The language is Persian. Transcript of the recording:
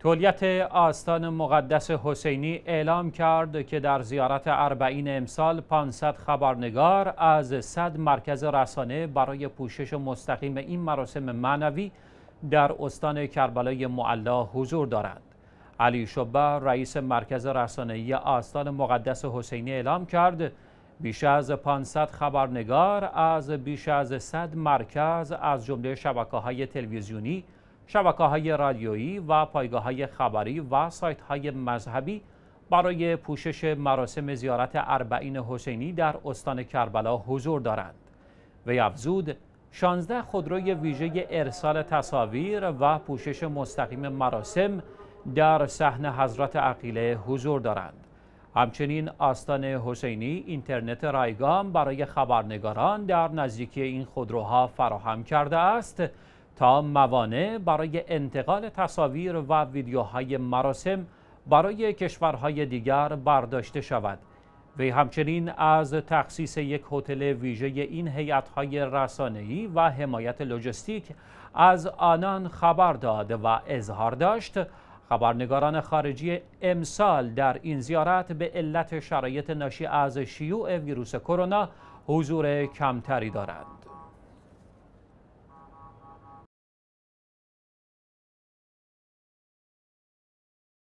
تولیت آستان مقدس حسینی اعلام کرد که در زیارت اربعین امسال 500 خبرنگار از 100 مرکز رسانه برای پوشش مستقیم این مراسم معنوی در استان کربلای معلا حضور دارند. علی شبه رئیس مرکز رسانه‌ای آستان مقدس حسینی اعلام کرد بیش از 500 خبرنگار از بیش از 100 مرکز از جمله های تلویزیونی شبکه های رادیویی و پایگاه های خبری و سایت های مذهبی برای پوشش مراسم زیارت اربعین حسینی در استان کربلا حضور دارند و افزود 16 خودروی ویژه ارسال تصاویر و پوشش مستقیم مراسم در صحن حضرت عقیله حضور دارند همچنین آستان حسینی اینترنت رایگان برای خبرنگاران در نزدیکی این خودروها فراهم کرده است تا موانع برای انتقال تصاویر و ویدیوهای مراسم برای کشورهای دیگر برداشته شود وی همچنین از تخصیص یک هتل ویژه این هیئت‌های رسانه‌ای و حمایت لوجستیک از آنان خبر داد و اظهار داشت خبرنگاران خارجی امسال در این زیارت به علت شرایط ناشی از شیوع ویروس کرونا حضور کمتری دارند